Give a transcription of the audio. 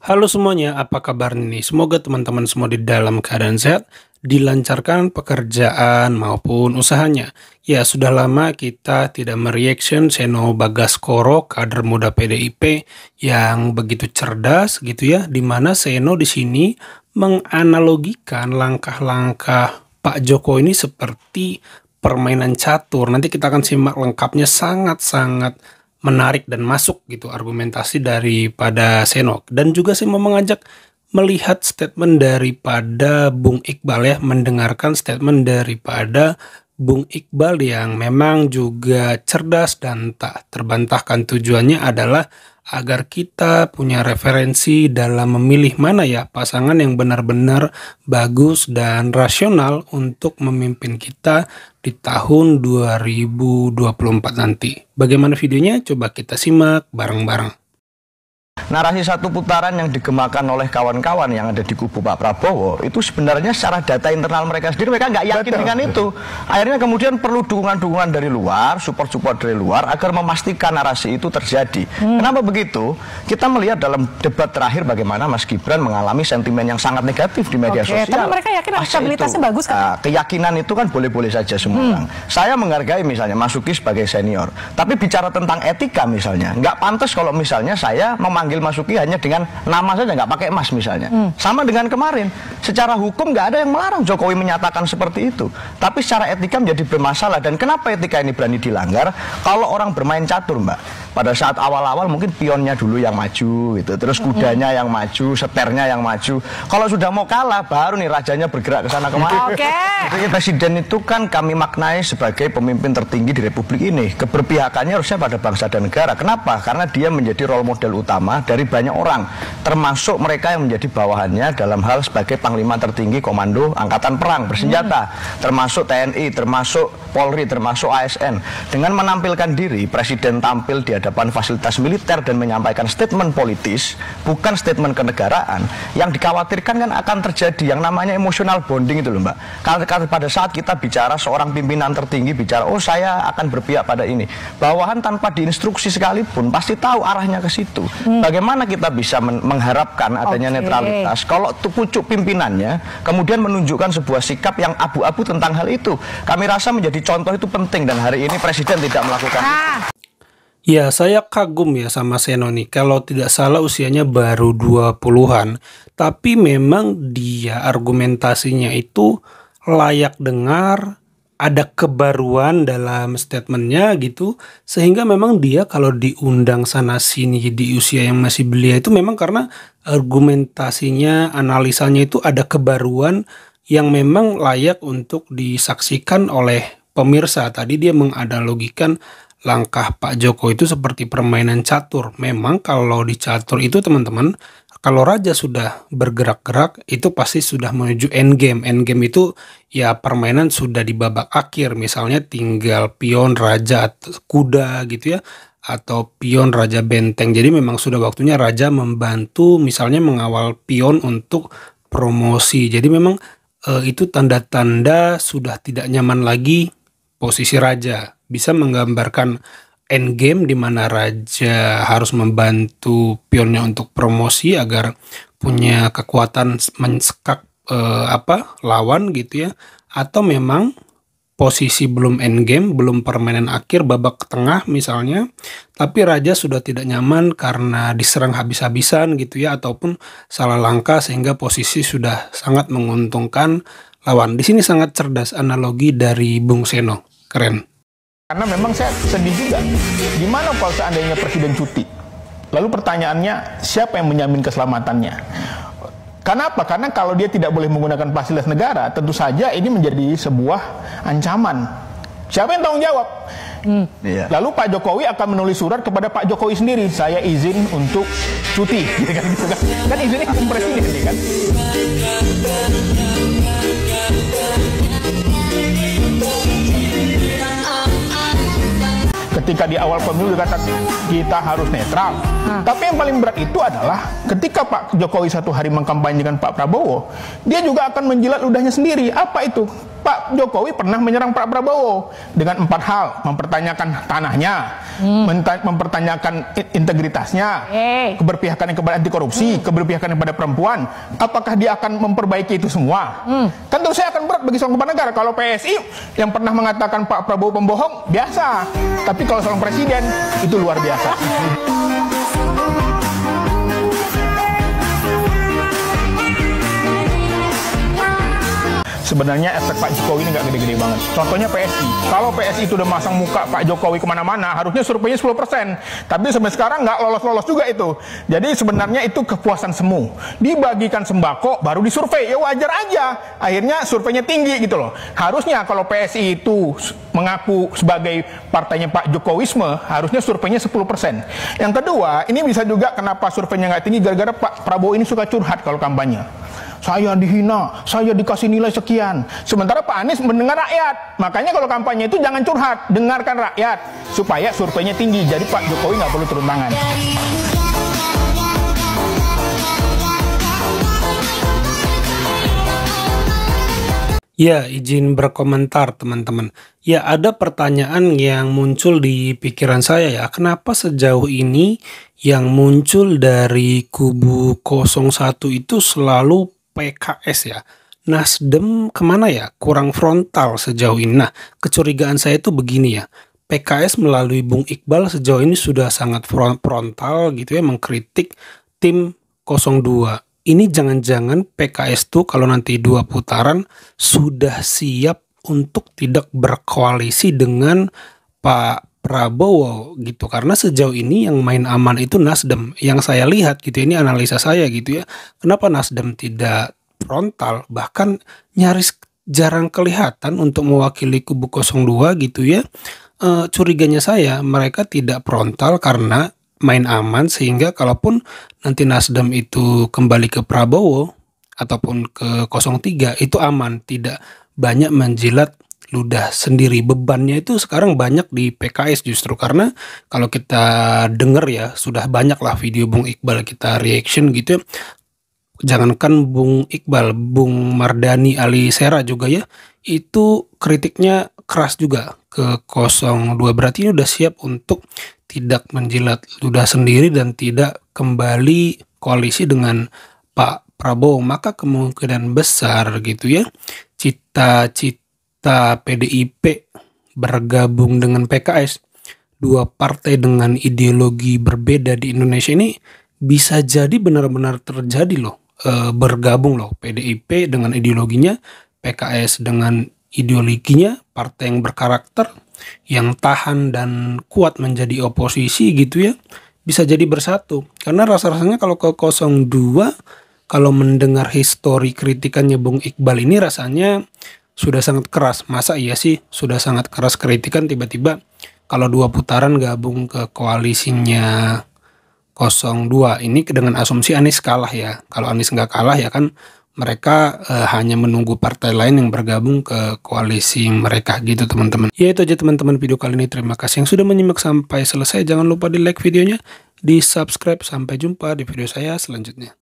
Halo semuanya, apa kabar nih? Semoga teman-teman semua di dalam keadaan sehat, dilancarkan pekerjaan maupun usahanya. Ya, sudah lama kita tidak mereaction Seno bagas Koro, kader muda PDIP yang begitu cerdas gitu ya, di mana Seno di sini menganalogikan langkah-langkah Pak Joko ini seperti permainan catur. Nanti kita akan simak lengkapnya sangat-sangat menarik dan masuk gitu argumentasi daripada Senok dan juga saya mau mengajak melihat statement daripada Bung Iqbal ya mendengarkan statement daripada Bung Iqbal yang memang juga cerdas dan tak terbantahkan tujuannya adalah agar kita punya referensi dalam memilih mana ya pasangan yang benar-benar bagus dan rasional untuk memimpin kita di tahun 2024 nanti. Bagaimana videonya? Coba kita simak bareng-bareng narasi satu putaran yang digemakan oleh kawan-kawan yang ada di kubu Pak Prabowo itu sebenarnya secara data internal mereka sendiri mereka nggak yakin Betul. dengan itu akhirnya kemudian perlu dukungan-dukungan dari luar support-support dari luar agar memastikan narasi itu terjadi hmm. kenapa begitu kita melihat dalam debat terakhir bagaimana Mas Gibran mengalami sentimen yang sangat negatif di media okay. sosial tapi mereka yakin stabilitasnya bagus kan uh, keyakinan itu kan boleh-boleh saja semua hmm. orang saya menghargai misalnya Mas Suki sebagai senior tapi bicara tentang etika misalnya nggak pantas kalau misalnya saya memanggil memanggil Masuki hanya dengan nama saja nggak pakai emas misalnya. Hmm. Sama dengan kemarin, secara hukum nggak ada yang melarang Jokowi menyatakan seperti itu. Tapi secara etika menjadi bermasalah dan kenapa etika ini berani dilanggar? Kalau orang bermain catur, Mbak pada saat awal-awal mungkin pionnya dulu yang maju gitu terus kudanya yang maju seternya yang maju kalau sudah mau kalah baru nih rajanya bergerak ke sana kemari oke okay. presiden itu kan kami maknai sebagai pemimpin tertinggi di republik ini keberpihakannya harusnya pada bangsa dan negara kenapa karena dia menjadi role model utama dari banyak orang termasuk mereka yang menjadi bawahannya dalam hal sebagai panglima tertinggi komando angkatan perang bersenjata hmm. termasuk TNI termasuk Polri termasuk ASN dengan menampilkan diri presiden tampil dia hadapan fasilitas militer dan menyampaikan statement politis, bukan statement kenegaraan, yang dikhawatirkan kan akan terjadi yang namanya emosional bonding itu loh mbak. Karena pada saat kita bicara seorang pimpinan tertinggi bicara, oh saya akan berpihak pada ini. Bawahan tanpa diinstruksi sekalipun pasti tahu arahnya ke situ. Hmm. Bagaimana kita bisa mengharapkan adanya okay. netralitas kalau pucuk pimpinannya kemudian menunjukkan sebuah sikap yang abu-abu tentang hal itu. Kami rasa menjadi contoh itu penting dan hari ini Presiden tidak melakukan ah. itu. Nah. Ya, saya kagum ya sama Seno nih. Kalau tidak salah usianya baru 20-an, tapi memang dia argumentasinya itu layak dengar, ada kebaruan dalam statementnya gitu, sehingga memang dia kalau diundang sana sini di usia yang masih belia itu memang karena argumentasinya, analisanya itu ada kebaruan yang memang layak untuk disaksikan oleh pemirsa. Tadi dia menganalogikan langkah Pak Joko itu seperti permainan catur. Memang kalau di catur itu teman-teman, kalau raja sudah bergerak-gerak itu pasti sudah menuju endgame. Endgame itu ya permainan sudah di babak akhir. Misalnya tinggal pion raja kuda gitu ya atau pion raja benteng. Jadi memang sudah waktunya raja membantu misalnya mengawal pion untuk promosi. Jadi memang eh, itu tanda-tanda sudah tidak nyaman lagi posisi raja bisa menggambarkan endgame di mana raja harus membantu pionnya untuk promosi agar punya kekuatan mensekak eh, apa lawan gitu ya atau memang posisi belum endgame, belum permainan akhir babak tengah misalnya, tapi raja sudah tidak nyaman karena diserang habis-habisan gitu ya ataupun salah langkah sehingga posisi sudah sangat menguntungkan lawan. Di sini sangat cerdas analogi dari Bung Seno. Keren. Karena memang saya sedih juga. Gimana kalau seandainya presiden cuti? Lalu pertanyaannya, siapa yang menjamin keselamatannya? Kenapa? Karena kalau dia tidak boleh menggunakan fasilitas negara, tentu saja ini menjadi sebuah ancaman. Siapa yang tanggung jawab? Hmm. Iya. Lalu Pak Jokowi akan menulis surat kepada Pak Jokowi sendiri, saya izin untuk cuti, gitu kan, gitu kan? Kan izinnya presiden, kan? ketika di awal pemilu dikatakan kita harus netral. Hmm. Tapi yang paling berat itu adalah ketika Pak Jokowi satu hari mengkampanyekan Pak Prabowo, dia juga akan menjilat ludahnya sendiri. Apa itu? Pak Jokowi pernah menyerang Pak Prabowo dengan empat hal, mempertanyakan tanahnya, hmm. mempertanyakan integritasnya, hey. keberpihakan kepada anti korupsi, hmm. keberpihakan kepada perempuan. Apakah dia akan memperbaiki itu semua? Hmm. Kan terus saya akan berat bagi seorang kepala negara kalau PSI yang pernah mengatakan Pak Prabowo pembohong biasa, tapi kalau seorang presiden itu luar biasa. sebenarnya efek Pak Jokowi ini nggak gede-gede banget. Contohnya PSI. Kalau PSI itu udah masang muka Pak Jokowi kemana-mana, harusnya surveinya 10 persen. Tapi sampai sekarang nggak lolos-lolos juga itu. Jadi sebenarnya itu kepuasan semu. Dibagikan sembako, baru disurvei. Ya wajar aja. Akhirnya surveinya tinggi gitu loh. Harusnya kalau PSI itu mengaku sebagai partainya Pak Jokowisme, harusnya surveinya 10 persen. Yang kedua, ini bisa juga kenapa surveinya nggak tinggi gara-gara Pak Prabowo ini suka curhat kalau kampanye saya dihina, saya dikasih nilai sekian. Sementara Pak Anies mendengar rakyat. Makanya kalau kampanye itu jangan curhat, dengarkan rakyat supaya surveinya tinggi. Jadi Pak Jokowi nggak perlu turun tangan. Ya, izin berkomentar teman-teman. Ya, ada pertanyaan yang muncul di pikiran saya ya. Kenapa sejauh ini yang muncul dari kubu 01 itu selalu PKS ya. Nasdem kemana ya? Kurang frontal sejauh ini. Nah, kecurigaan saya itu begini ya. PKS melalui Bung Iqbal sejauh ini sudah sangat frontal gitu ya mengkritik tim 02. Ini jangan-jangan PKS tuh kalau nanti dua putaran sudah siap untuk tidak berkoalisi dengan Pak Prabowo gitu karena sejauh ini yang main aman itu Nasdem yang saya lihat gitu ini analisa saya gitu ya kenapa Nasdem tidak frontal bahkan nyaris jarang kelihatan untuk mewakili kubu 02 gitu ya e, curiganya saya mereka tidak frontal karena main aman sehingga kalaupun nanti Nasdem itu kembali ke Prabowo ataupun ke 03 itu aman tidak banyak menjilat ludah sendiri bebannya itu sekarang banyak di PKS justru karena kalau kita denger ya sudah banyak lah video Bung Iqbal kita reaction gitu ya jangankan Bung Iqbal, Bung Mardani Ali Sera juga ya, itu kritiknya keras juga ke 02 berarti ini udah siap untuk tidak menjilat ludah sendiri dan tidak kembali koalisi dengan Pak Prabowo maka kemungkinan besar gitu ya cita-cita kita PDIP bergabung dengan PKS, dua partai dengan ideologi berbeda di Indonesia ini bisa jadi benar-benar terjadi loh e, bergabung loh PDIP dengan ideologinya, PKS dengan ideologinya, partai yang berkarakter, yang tahan dan kuat menjadi oposisi gitu ya, bisa jadi bersatu. Karena rasa-rasanya kalau ke 02 kalau mendengar histori kritikannya Bung Iqbal ini rasanya sudah sangat keras. Masa iya sih sudah sangat keras kritikan tiba-tiba kalau dua putaran gabung ke koalisinya 02 ini dengan asumsi Anies kalah ya. Kalau Anies nggak kalah ya kan mereka e, hanya menunggu partai lain yang bergabung ke koalisi mereka gitu teman-teman. Ya itu aja teman-teman video kali ini. Terima kasih yang sudah menyimak sampai selesai. Jangan lupa di like videonya, di subscribe. Sampai jumpa di video saya selanjutnya.